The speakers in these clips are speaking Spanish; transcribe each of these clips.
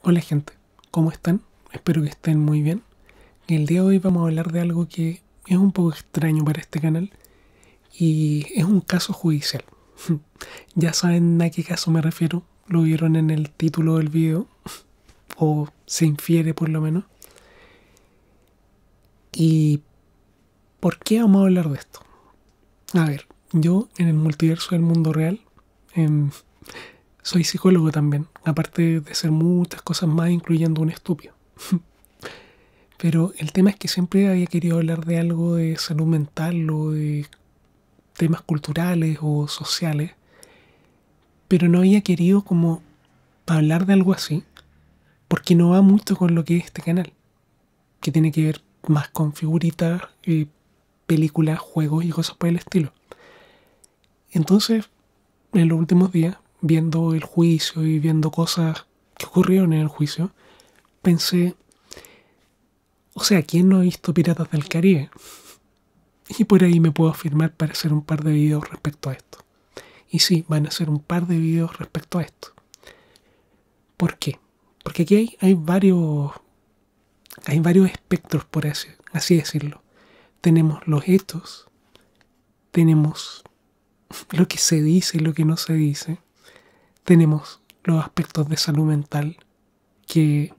Hola gente, ¿cómo están? Espero que estén muy bien. El día de hoy vamos a hablar de algo que es un poco extraño para este canal y es un caso judicial. ya saben a qué caso me refiero, lo vieron en el título del video o se infiere por lo menos. ¿Y por qué vamos a hablar de esto? A ver, yo en el multiverso del mundo real, en em, soy psicólogo también, aparte de ser muchas cosas más, incluyendo un estúpido. Pero el tema es que siempre había querido hablar de algo de salud mental o de temas culturales o sociales. Pero no había querido como hablar de algo así, porque no va mucho con lo que es este canal, que tiene que ver más con figuritas, eh, películas, juegos y cosas por el estilo. Entonces, en los últimos días viendo el juicio y viendo cosas que ocurrieron en el juicio, pensé, o sea, ¿quién no ha visto Piratas del Caribe? Y por ahí me puedo afirmar para hacer un par de videos respecto a esto. Y sí, van a hacer un par de videos respecto a esto. ¿Por qué? Porque aquí hay, hay varios hay varios espectros, por así, así decirlo. Tenemos los hechos, tenemos lo que se dice y lo que no se dice, tenemos los aspectos de salud mental que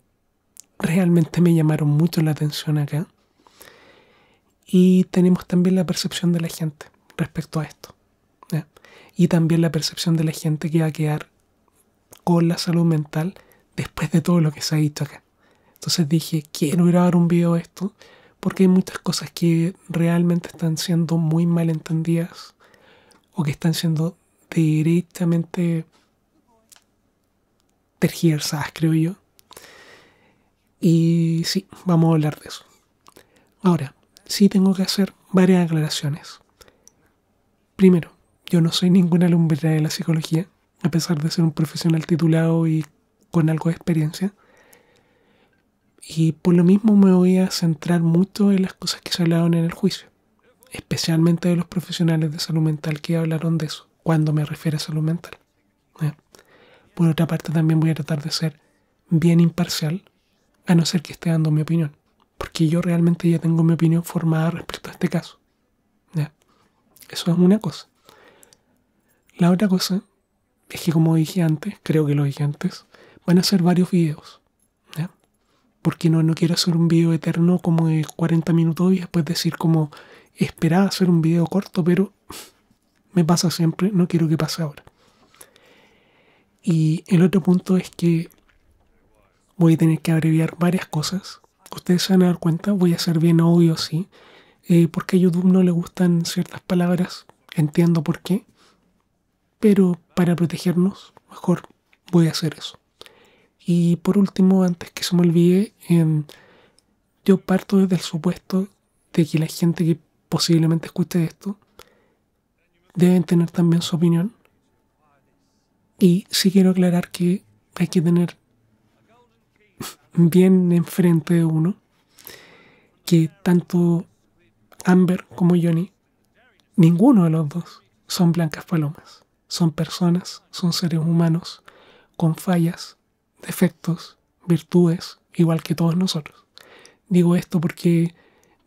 realmente me llamaron mucho la atención acá. Y tenemos también la percepción de la gente respecto a esto. Y también la percepción de la gente que va a quedar con la salud mental después de todo lo que se ha dicho acá. Entonces dije, quiero grabar un video de esto porque hay muchas cosas que realmente están siendo muy mal entendidas o que están siendo directamente tergiversadas, creo yo. Y sí, vamos a hablar de eso. Ahora, sí tengo que hacer varias aclaraciones. Primero, yo no soy ninguna lumbrera de la psicología, a pesar de ser un profesional titulado y con algo de experiencia. Y por lo mismo me voy a centrar mucho en las cosas que se hablaron en el juicio, especialmente de los profesionales de salud mental que hablaron de eso, cuando me refiero a salud mental. Por otra parte, también voy a tratar de ser bien imparcial, a no ser que esté dando mi opinión, porque yo realmente ya tengo mi opinión formada respecto a este caso. Eso es una cosa. La otra cosa es que, como dije antes, creo que lo dije antes, van a ser varios videos. Porque no, no quiero hacer un video eterno como de 40 minutos y después decir como esperaba hacer un video corto, pero me pasa siempre, no quiero que pase ahora. Y el otro punto es que voy a tener que abreviar varias cosas. Ustedes se van a dar cuenta, voy a ser bien obvio, sí. Eh, porque a YouTube no le gustan ciertas palabras, entiendo por qué. Pero para protegernos, mejor voy a hacer eso. Y por último, antes que se me olvide, em, yo parto desde el supuesto de que la gente que posiblemente escuche esto deben tener también su opinión y sí quiero aclarar que hay que tener bien enfrente de uno que tanto Amber como Johnny, ninguno de los dos son blancas palomas. Son personas, son seres humanos con fallas, defectos, virtudes, igual que todos nosotros. Digo esto porque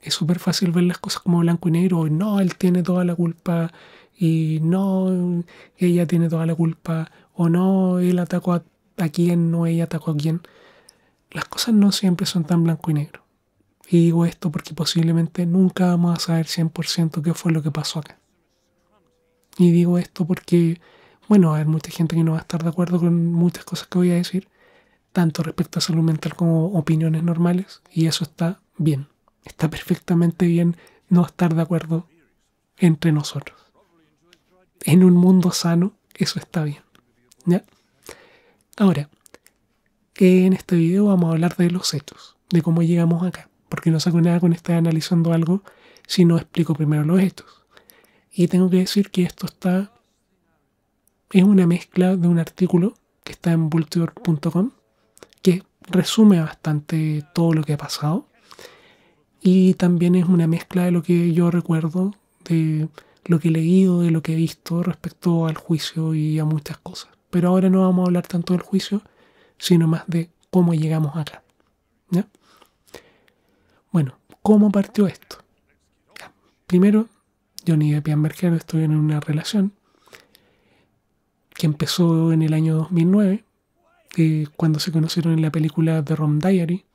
es súper fácil ver las cosas como blanco y negro, no, él tiene toda la culpa y no, ella tiene toda la culpa, o no, él atacó a, quién, no, ella atacó a quién. Las cosas no siempre son tan blanco y negro. Y digo esto porque posiblemente nunca vamos a saber 100% qué fue lo que pasó acá. Y digo esto porque, bueno, hay mucha gente que no va a estar de acuerdo con muchas cosas que voy a decir, tanto respecto a salud mental como opiniones normales, y eso está bien. Está perfectamente bien no estar de acuerdo entre nosotros. En un mundo sano, eso está bien. ¿ya? Ahora, en este video vamos a hablar de los hechos, de cómo llegamos acá, porque no saco nada con estar analizando algo si no explico primero los hechos. Y tengo que decir que esto está. es una mezcla de un artículo que está en vulture.com que resume bastante todo lo que ha pasado y también es una mezcla de lo que yo recuerdo, de lo que he leído, de lo que he visto respecto al juicio y a muchas cosas. Pero ahora no vamos a hablar tanto del juicio, sino más de cómo llegamos acá. Bueno, ¿cómo partió esto? Primero, Johnny de Heard estuvieron en una relación que empezó en el año 2009, eh, cuando se conocieron en la película The Rom Diary,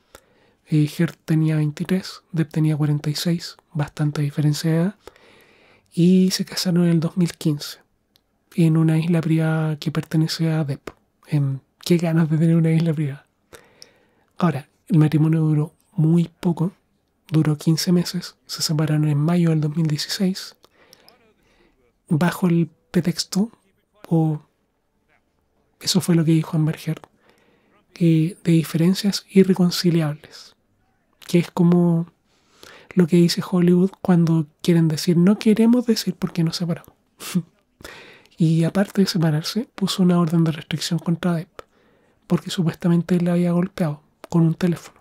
eh, tenía 23, Depp tenía 46, bastante diferencia de edad. Y se casaron en el 2015, en una isla privada que pertenece a Depp. Em, qué ganas de tener una isla privada. Ahora, el matrimonio duró muy poco, duró 15 meses, se separaron en mayo del 2016, bajo el pretexto, o eso fue lo que dijo Amber Heard, de diferencias irreconciliables que es como lo que dice Hollywood cuando quieren decir no queremos decir porque nos separamos. y aparte de separarse, puso una orden de restricción contra Depp, porque supuestamente él la había golpeado con un teléfono.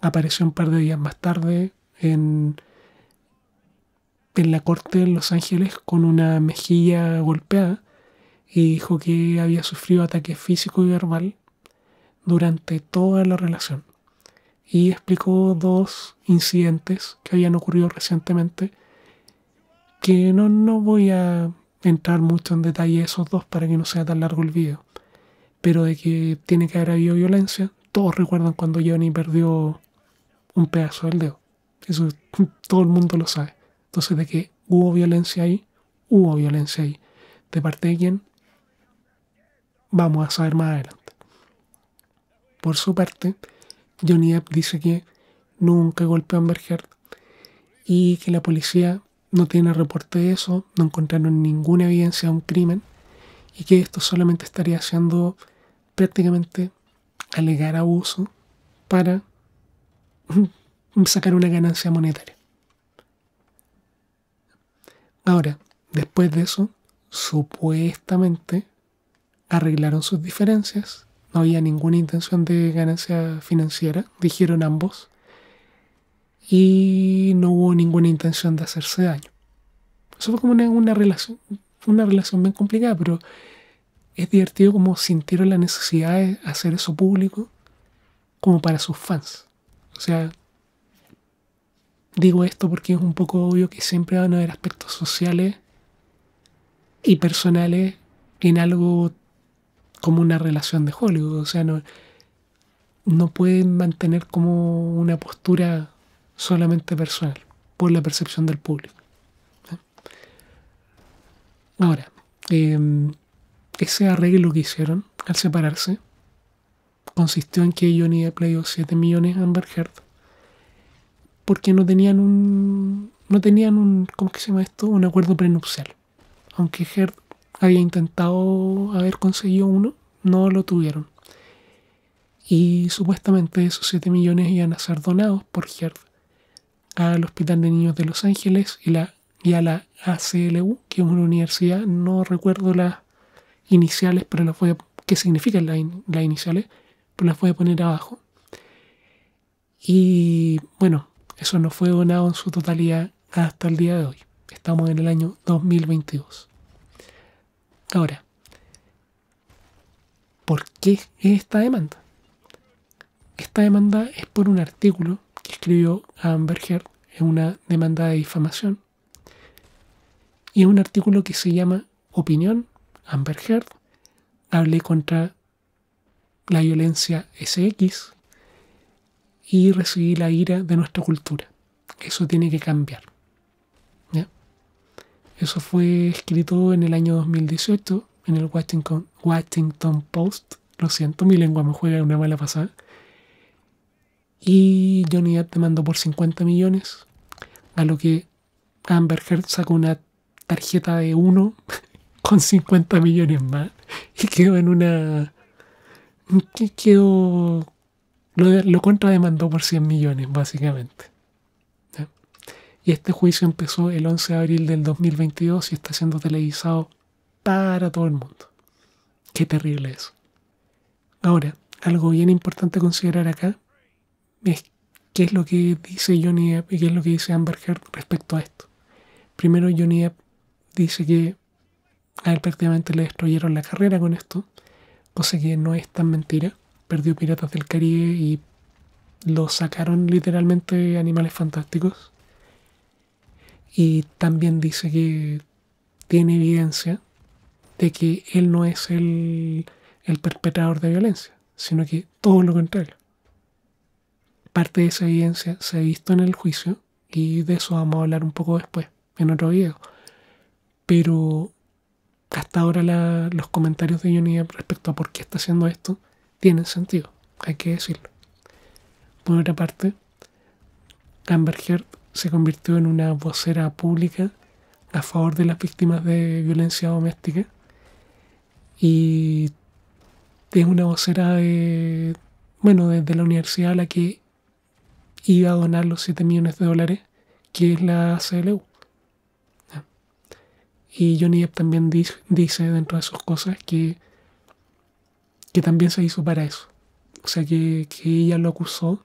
Apareció un par de días más tarde en, en la corte de Los Ángeles con una mejilla golpeada y dijo que había sufrido ataque físico y verbal durante toda la relación y explicó dos incidentes que habían ocurrido recientemente, que no, voy a entrar mucho en detalle esos dos para que no sea tan largo el video, pero de que tiene que haber habido violencia, todos recuerdan cuando Johnny perdió un pedazo del dedo, eso todo el mundo lo sabe, entonces de que hubo violencia ahí, hubo violencia ahí, de parte de quién, vamos a saber más adelante. Por su parte, Johnny Depp dice que nunca golpeó a Amber Heard y que la policía no tiene reporte de eso, no encontraron ninguna evidencia de un crimen y que esto solamente estaría haciendo prácticamente alegar abuso para sacar una ganancia monetaria. Ahora, después de eso, supuestamente arreglaron sus diferencias no había ninguna intención de ganancia financiera, dijeron ambos. Y no hubo ninguna intención de hacerse daño. Eso fue como una, relación, una relación bien complicada, pero es divertido como sintieron la necesidad de hacer eso público como para sus fans. O sea, digo esto porque es un poco obvio que siempre van a haber aspectos sociales y personales en algo como una relación de Hollywood, o sea, no, no pueden mantener como una postura solamente personal por la percepción del público. Ahora, em, ese arreglo que hicieron al separarse consistió en que Johnny Depp le dio 7 millones a Amber Heard porque no tenían un no tenían un ¿cómo que se llama esto? un acuerdo prenupcial aunque Heard había intentado haber conseguido uno, no lo tuvieron. Y supuestamente esos 7 millones iban a ser donados por GERD al Hospital de Niños de Los Ángeles y, a la ACLU, que es una universidad, no recuerdo las iniciales, pero las fue qué significan las, las iniciales, pero las voy a poner abajo. Y bueno, eso no fue donado en su totalidad hasta el día de hoy. Estamos en el año 2022. Ahora, ¿por qué esta demanda? Esta demanda es por un artículo que escribió Amber Heard en una demanda de difamación. Y es un artículo que se llama Opinión Amber Heard. Hablé contra la violencia SX y recibí la ira de nuestra cultura. Eso tiene que cambiar. Eso fue escrito en el año 2018 en el Washington, Post. Lo siento, mi lengua me juega una mala pasada. Y Johnny Depp demandó por 50 millones, a lo que Amber Heard sacó una tarjeta de 1 con 50 millones más y quedó en una... quedó... lo, lo contrademandó por 100 millones, básicamente. Y este juicio empezó el 11 de abril del 2022 y está siendo televisado para todo el mundo. Qué terrible es. Ahora, algo bien importante considerar acá es qué es lo que dice Johnny y qué es lo que dice Amber Heard respecto a esto. Primero, Johnny dice que a él prácticamente le destruyeron la carrera con esto, cosa que no es tan mentira. Perdió Piratas del Caribe y lo sacaron literalmente Animales Fantásticos. Y también dice que tiene evidencia de que él no es el, perpetrador de violencia, sino que todo lo contrario. Parte de esa evidencia se ha visto en el juicio y de eso vamos a hablar un poco después, en otro video. Pero hasta ahora los comentarios de Johnny respecto a por qué está haciendo esto tienen sentido, hay que decirlo. Por otra parte, Amber Heard se convirtió en una vocera pública a favor de las víctimas de violencia doméstica y es una vocera de, bueno, desde la universidad a la que iba a donar los 7 millones de dólares, que es la CLU. Y Johnny Depp también dice dentro de sus cosas que, que también se hizo para eso. O sea, que, que ella lo acusó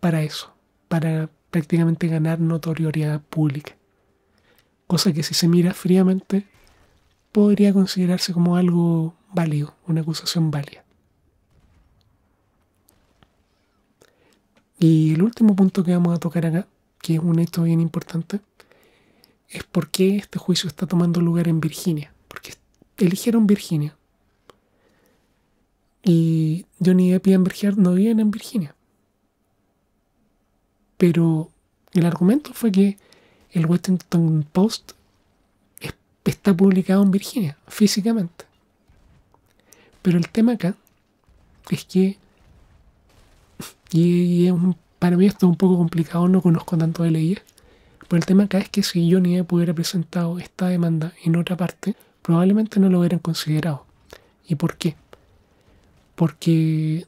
para eso, para prácticamente ganar notoriedad pública. Cosa que si se mira fríamente podría considerarse como algo válido, una acusación válida. Y el último punto que vamos a tocar acá, que es un hecho bien importante, es por qué este juicio está tomando lugar en Virginia. Porque eligieron Virginia. Y Johnny Depp y Amber Heard no viven en Virginia. Pero el argumento fue que el Washington Post está publicado en Virginia, físicamente. Pero el tema acá es que, y, para mí esto es un poco complicado, no conozco tanto de leyes, pero el tema acá es que si Johnny Depp hubiera presentado esta demanda en otra parte, probablemente no lo hubieran considerado. ¿Y por qué? Porque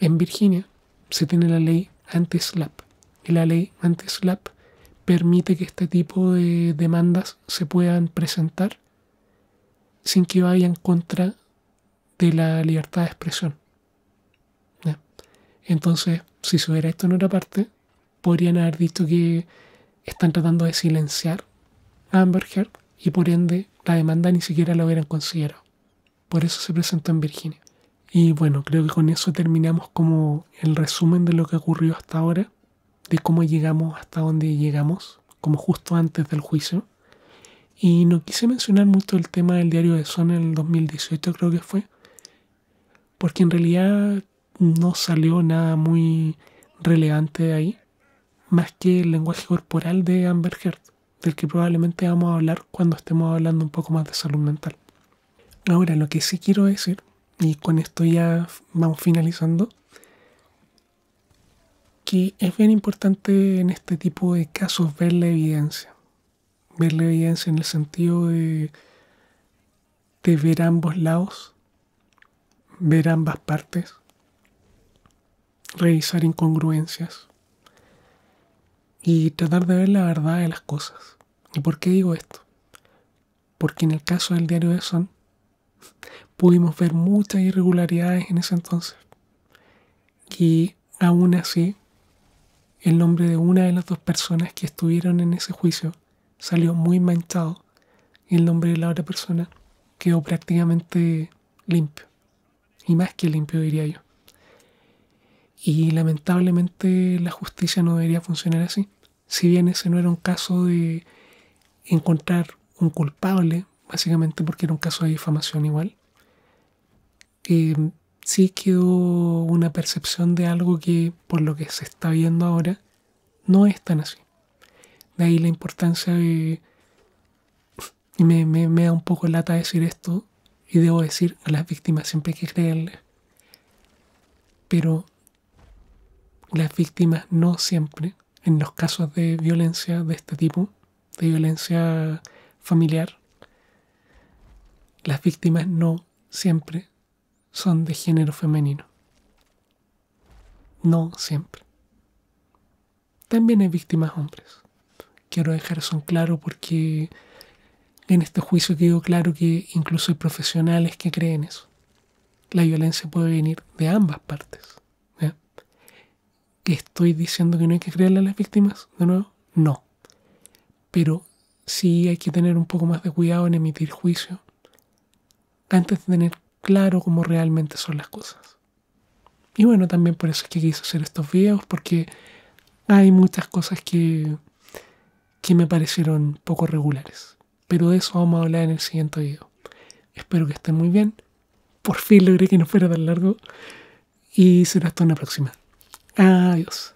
en Virginia se tiene la ley anti-SLAP, la ley anti permite que este tipo de demandas se puedan presentar sin que vaya en contra de la libertad de expresión. Entonces, si se hubiera esto en otra parte, podrían haber dicho que están tratando de silenciar a Amber Heard y por ende la demanda ni siquiera la hubieran considerado. Por eso se presentó en Virginia. Y bueno, creo que con eso terminamos como el resumen de lo que ocurrió hasta ahora de cómo llegamos hasta donde llegamos, como justo antes del juicio. Y no quise mencionar mucho el tema del diario de Son en el 2018, creo que fue, porque en realidad no salió nada muy relevante de ahí, más que el lenguaje corporal de Amber Heard, del que probablemente vamos a hablar cuando estemos hablando un poco más de salud mental. Ahora, lo que sí quiero decir, y con esto ya vamos finalizando, que es bien importante en este tipo de casos ver la evidencia. Ver la evidencia en el sentido de, de ver ambos lados, ver ambas partes, revisar incongruencias y tratar de ver la verdad de las cosas. ¿Y por qué digo esto? Porque en el caso del diario de Son pudimos ver muchas irregularidades en ese entonces. Y aún así el nombre de una de las dos personas que estuvieron en ese juicio salió muy manchado y el nombre de la otra persona quedó prácticamente limpio. Y más que limpio, diría yo. Y lamentablemente la justicia no debería funcionar así. Si bien ese no era un caso de encontrar un culpable, básicamente porque era un caso de difamación igual, eh, sí quedó una percepción de algo que, por lo que se está viendo ahora, no es tan así. De ahí la importancia de... me, me da un poco lata decir esto, y debo decir, a las víctimas siempre hay que creerles. Pero las víctimas no siempre, en los casos de violencia de este tipo, de violencia familiar, las víctimas no siempre son de género femenino. No siempre. También hay víctimas hombres. Quiero dejar eso claro porque en este juicio quedó claro que incluso hay profesionales que creen eso. La violencia puede venir de ambas partes. estoy diciendo que no hay que creerle a las víctimas? De nuevo, no. Pero sí hay que tener un poco más de cuidado en emitir juicio antes de tener claro cómo realmente son las cosas. Y bueno, también por eso es que quise hacer estos videos, porque hay muchas cosas que, que me parecieron poco regulares. Pero de eso vamos a hablar en el siguiente video. Espero que estén muy bien. Por fin logré que no fuera tan largo. Y será hasta una próxima. Adiós.